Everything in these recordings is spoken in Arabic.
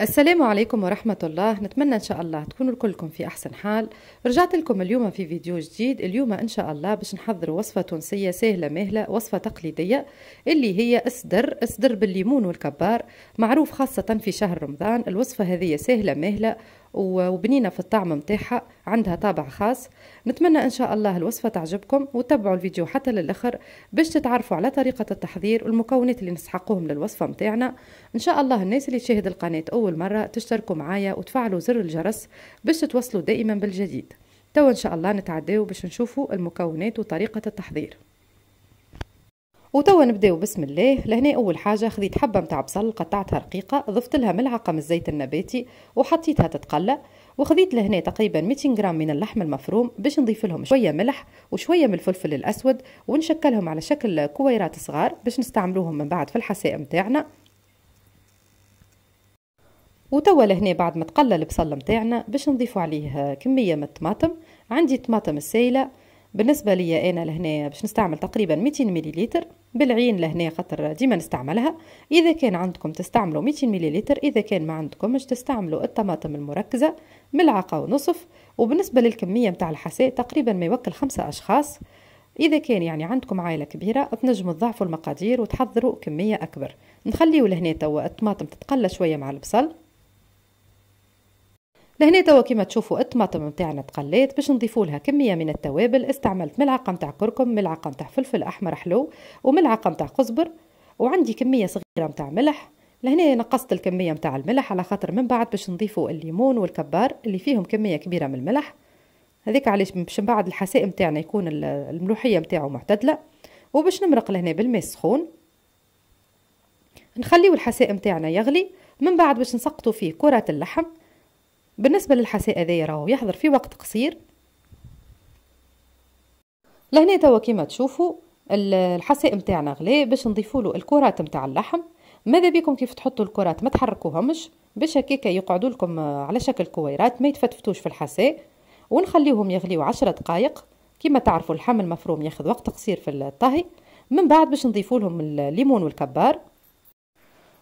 السلام عليكم ورحمة الله نتمنى إن شاء الله تكونوا كلكم في أحسن حال رجعت لكم اليوم في فيديو جديد اليوم إن شاء الله باش نحضر وصفة تونسية سهلة مهلة وصفة تقليدية اللي هي أسدر أسدر بالليمون والكبار معروف خاصة في شهر رمضان الوصفة هذه سهلة مهلة وبنينه في الطعم نتاعها عندها طابع خاص نتمنى ان شاء الله الوصفه تعجبكم وتابعوا الفيديو حتى للاخر باش تتعرفوا على طريقه التحضير والمكونات اللي نسحقوهم للوصفه متاعنا ان شاء الله الناس اللي تشاهد القناه اول مره تشتركوا معايا وتفعلوا زر الجرس باش تتوصلوا دائما بالجديد توا ان شاء الله نتعداو باش نشوفوا المكونات وطريقه التحضير وتوا نبداو بسم الله لهنا اول حاجه خذيت حبه نتاع بصل قطعتها رقيقه ضفت لها ملعقه من الزيت النباتي وحطيتها تتقلى وخذيت لهنا تقريبا 200 غرام من اللحم المفروم باش نضيف لهم شويه ملح وشويه من الفلفل الاسود ونشكلهم على شكل كويرات صغار باش نستعملوهم من بعد في الحساء نتاعنا وتوا لهنا بعد ما تقلى البصل نتاعنا باش نضيفوا عليه كميه من الطماطم عندي طماطم السائله بالنسبه ليا انا لهنا باش نستعمل تقريبا 200 مليلتر بالعين لهنا خاطر ديما نستعملها اذا كان عندكم تستعملوا 200 مليلتر اذا كان ما عندكمش تستعملوا الطماطم المركزه ملعقه ونصف وبالنسبه للكميه نتاع الحساء تقريبا ما يوكل خمسة اشخاص اذا كان يعني عندكم عائله كبيره تنجموا تضاعفوا المقادير وتحضروا كميه اكبر نخليو لهنا توا الطماطم تتقلى شويه مع البصل لهنا توا كيما تشوفوا الطماطم نتاعنا تقلات باش نضيفوا لها كميه من التوابل استعملت ملعقه نتاع كركم ملعقه نتاع فلفل احمر حلو وملعقه نتاع قزبر وعندي كميه صغيره نتاع ملح لهنا نقصت الكميه نتاع الملح على خاطر من بعد باش نضيفوا الليمون والكبار اللي فيهم كميه كبيره من الملح هذيك علاش باش من بعد الحساء نتاعنا يكون الملوحيه نتاعو معتدله وباش نمرق لهنا بالماء السخون نخليو الحساء نتاعنا يغلي من بعد باش نسقطوا فيه كرات اللحم بالنسبه للحساء هذايا راهو يحضر في وقت قصير لهنا توا كيما تشوفوا الحساء نتاعنا غلي باش نضيفولو الكرات نتاع اللحم ماذا بيكم كيف تحطوا الكرات ما تحركوهمش باش هكاكا يقعدوا لكم على شكل كويرات ما يتفتفتوش في الحساء ونخليهم يغليو عشرة دقائق كيما تعرفوا اللحم المفروم ياخذ وقت قصير في الطهي من بعد باش نضيفوا لهم الليمون والكبار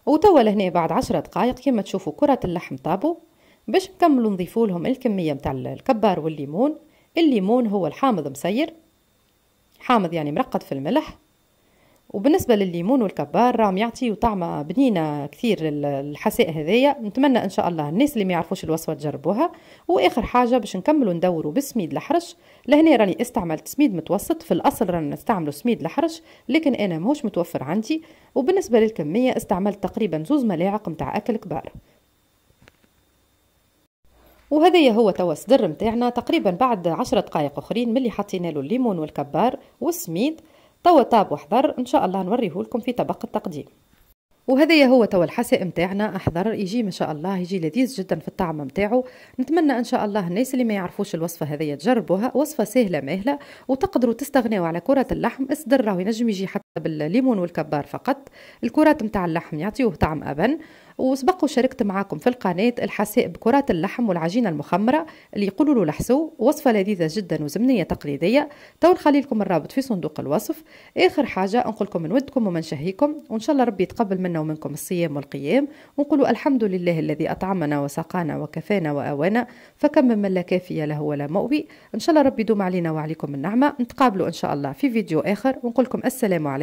وتوا لهنا بعد عشرة دقائق كيما تشوفوا كرات اللحم طابو باش نكملوا نضيفوا لهم الكميه نتاع الكبار والليمون الليمون هو الحامض مسير حامض يعني مرقد في الملح وبالنسبة للليمون والكبار راهم يعطيو طعمة بنينة كثير للحساء هذايا نتمنى إن شاء الله الناس اللي ما يعرفوش الوصفة تجربوها وآخر حاجة باش نكملوا ندوروا بالسميد الحرش لهنا راني استعملت سميد متوسط في الأصل رانا نستعملو سميد الحرش لكن أنا مهوش متوفر عندي وبالنسبة للكمية استعملت تقريبا زوز ملاعق متاع أكل كبار وهذا هو توا الصدر نتاعنا تقريبا بعد عشرة دقائق اخرين ملي حطينا له الليمون والكبار والسميد توا طاب وحضر ان شاء الله نوريه لكم في طبق التقديم وهذا هو توا الحساء نتاعنا احضر يجي ما شاء الله يجي لذيذ جدا في الطعم نتاعو نتمنى ان شاء الله الناس اللي ما يعرفوش الوصفه هذه تجربوها وصفه سهله ماهله وتقدروا تستغناو على كره اللحم الصدر راهو ينجم يجي حتى بالليمون والكبار فقط الكرات نتاع اللحم يعطيوه طعم أبن وسبق وشاركت معاكم في القناة الحساء بكرات اللحم والعجينة المخمرة اللي يقولوا له الحسو وصفة لذيذة جدا وزمنية تقليدية تو نخلي لكم الرابط في صندوق الوصف آخر حاجة نقول من ودكم ومن شهيكم وإن شاء الله ربي يتقبل منا ومنكم الصيام والقيام ونقولوا الحمد لله الذي أطعمنا وسقانا وكفانا وأوانا فكم من لا كافية له ولا مؤوي إن شاء الله ربي يدوم علينا وعليكم النعمة نتقابلوا إن شاء الله في فيديو آخر لكم السلام عليكم